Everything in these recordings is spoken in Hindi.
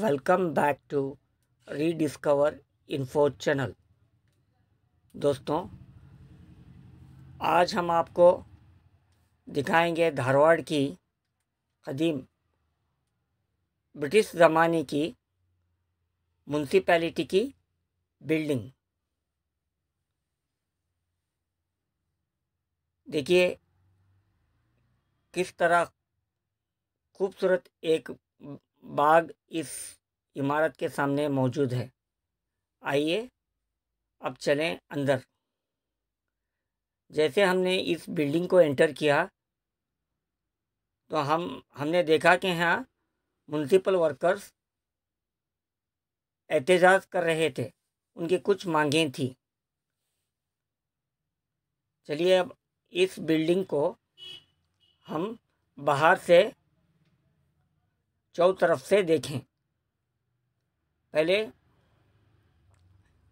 welcome back to rediscover info channel दोस्तों आज हम आपको दिखाएंगे धारवाड़ की कदीम ब्रिटिश ज़माने की म्यूनसिपैलिटी की बिल्डिंग देखिए किस तरह खूबसूरत एक बाग इस इमारत के सामने मौजूद है आइए अब चलें अंदर जैसे हमने इस बिल्डिंग को एंटर किया तो हम हमने देखा कि यहाँ म्यूनसिपल वर्कर्स एहतजाज कर रहे थे उनकी कुछ मांगें थी चलिए अब इस बिल्डिंग को हम बाहर से चौतरफ से देखें पहले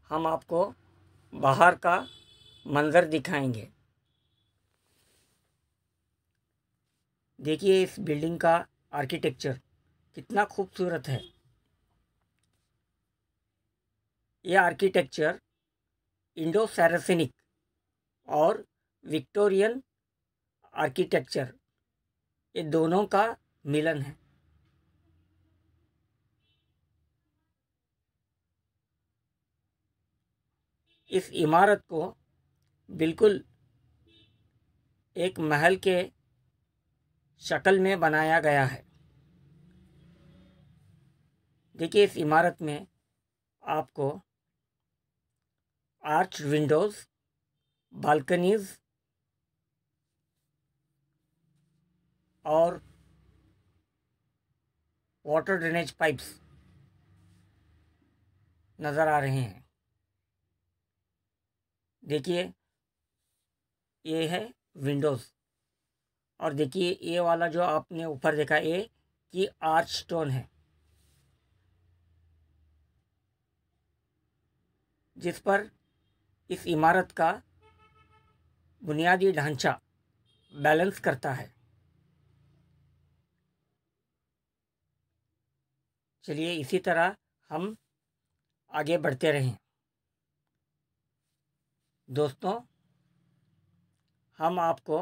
हम आपको बाहर का मंज़र दिखाएंगे देखिए इस बिल्डिंग का आर्किटेक्चर कितना खूबसूरत है ये आर्किटेक्चर इंडो सैरसिनिक और विक्टोरियन आर्किटेक्चर ये दोनों का मिलन है इस इमारत को बिल्कुल एक महल के शक्ल में बनाया गया है देखिए इस इमारत में आपको आर्च विंडोज़ बालकनीज़ और वाटर ड्रेनेज पाइप्स नज़र आ रहे हैं देखिए ये है विंडोज़ और देखिए ये वाला जो आपने ऊपर देखा ये कि आर्च स्टोन है जिस पर इस इमारत का बुनियादी ढांचा बैलेंस करता है चलिए इसी तरह हम आगे बढ़ते रहें दोस्तों हम आपको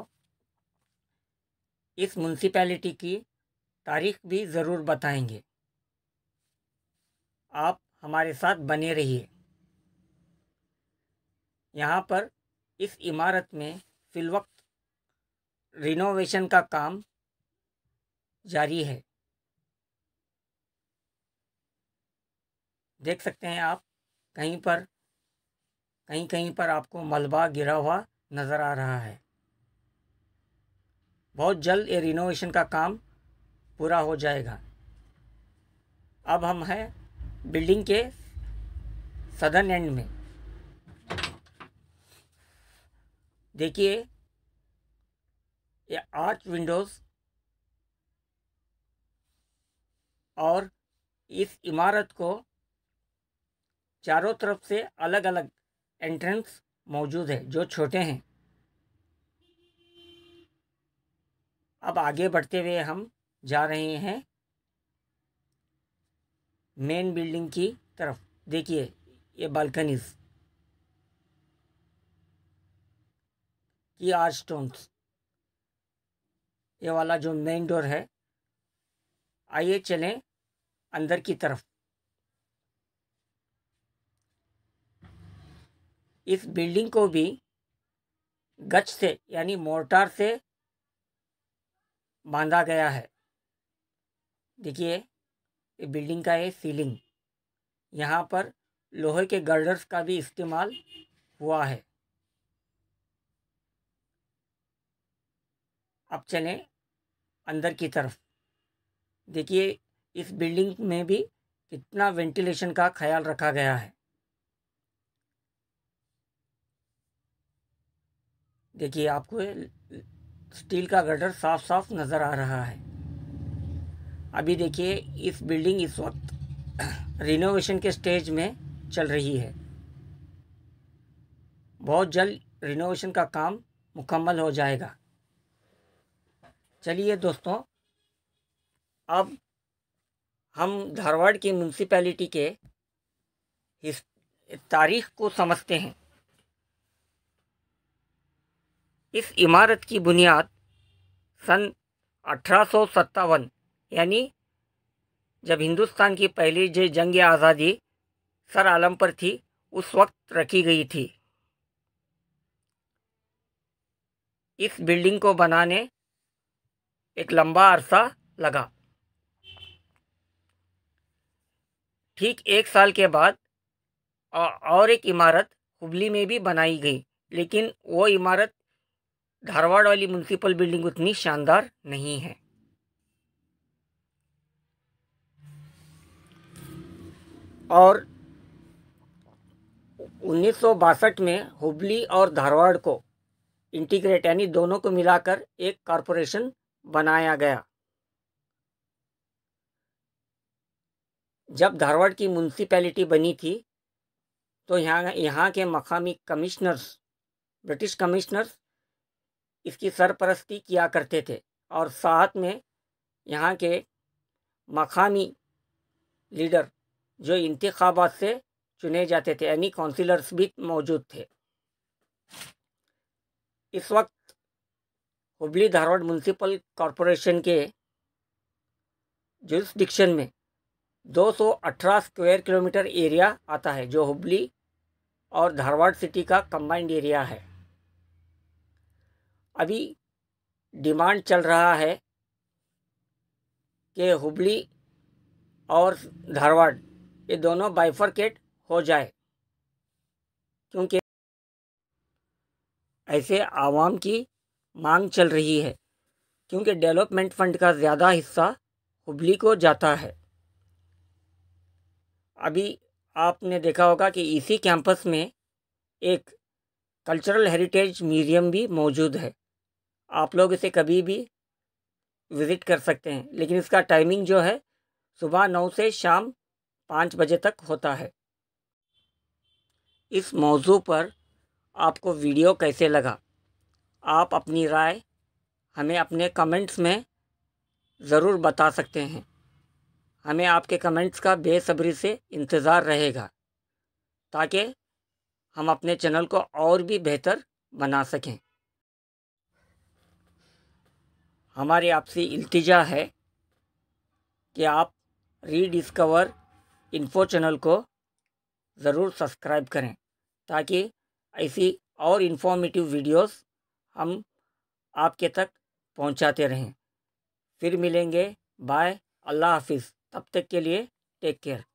इस म्यूनसिपैलिटी की तारीख भी ज़रूर बताएंगे आप हमारे साथ बने रहिए यहाँ पर इस इमारत में फिलवक्त रिनोवेशन का काम जारी है देख सकते हैं आप कहीं पर कहीं कहीं पर आपको मलबा गिरा हुआ नज़र आ रहा है बहुत जल्द ये रिनोवेशन का काम पूरा हो जाएगा अब हम हैं बिल्डिंग के सदर्न एंड में देखिए ये आठ विंडोज़ और इस इमारत को चारों तरफ से अलग अलग एंट्रेंस मौजूद है जो छोटे हैं अब आगे बढ़ते हुए हम जा रहे हैं मेन बिल्डिंग की तरफ देखिए ये बालकनीज की आर स्टोन्स ये वाला जो मेन डोर है आइए चलें अंदर की तरफ इस बिल्डिंग को भी गच से यानी मोर्टार से बांधा गया है देखिए बिल्डिंग का ये सीलिंग यहाँ पर लोहे के गर्डर्स का भी इस्तेमाल हुआ है अब चले अंदर की तरफ देखिए इस बिल्डिंग में भी कितना वेंटिलेशन का ख्याल रखा गया है देखिए आपको स्टील का गटर साफ साफ नज़र आ रहा है अभी देखिए इस बिल्डिंग इस वक्त रिनोवेशन के स्टेज में चल रही है बहुत जल्द रिनोवेशन का काम मुकम्मल हो जाएगा चलिए दोस्तों अब हम धारवाड़ की म्यूनसिपैलिटी के इस तारीख को समझते हैं इस इमारत की बुनियाद सन अठारह यानी जब हिंदुस्तान की पहली जो जंग आज़ादी सर आलम पर थी उस वक्त रखी गई थी इस बिल्डिंग को बनाने एक लंबा अरसा लगा ठीक एक साल के बाद और एक इमारत हुबली में भी बनाई गई लेकिन वो इमारत धारवाड़ वाली म्यूनसिपल बिल्डिंग उतनी शानदार नहीं है और उन्नीस में हुबली और धारवाड़ को इंटीग्रेट यानी दोनों को मिलाकर एक कॉरपोरेशन बनाया गया जब धारवाड़ की म्यूनसिपैलिटी बनी थी तो यहाँ यहाँ के मकामी कमिश्नर्स ब्रिटिश कमिश्नर्स इसकी सरपरस्ती किया करते थे और साथ में यहाँ के मकामी लीडर जो इंतबात से चुने जाते थे यानी काउंसिलर्स भी मौजूद थे इस वक्त हुबली धारवाड़ म्यूनसिपल कॉरपोरेशन के जुरिस्डिक्शन में 218 स्क्वायर किलोमीटर एरिया आता है जो हुबली और धारवाड़ सिटी का कंबाइंड एरिया है अभी डिमांड चल रहा है कि हुबली और धारवाड़ ये दोनों बाइफरकेट हो जाए क्योंकि ऐसे आवाम की मांग चल रही है क्योंकि डेवलपमेंट फंड का ज़्यादा हिस्सा हुबली को जाता है अभी आपने देखा होगा कि इसी कैंपस में एक कल्चरल हेरिटेज म्यूज़ियम भी मौजूद है आप लोग इसे कभी भी विज़िट कर सकते हैं लेकिन इसका टाइमिंग जो है सुबह नौ से शाम पाँच बजे तक होता है इस मौजू पर आपको वीडियो कैसे लगा आप अपनी राय हमें अपने कमेंट्स में ज़रूर बता सकते हैं हमें आपके कमेंट्स का बेसब्री से इंतज़ार रहेगा ताकि हम अपने चैनल को और भी बेहतर बना सकें हमारी आपसे इल्तिजा है कि आप रीडिस्कवर इन्फो चैनल को ज़रूर सब्सक्राइब करें ताकि ऐसी और इन्फॉर्मेटिव वीडियोस हम आपके तक पहुंचाते रहें फिर मिलेंगे बाय अल्लाह हाफिज़ तब तक के लिए टेक केयर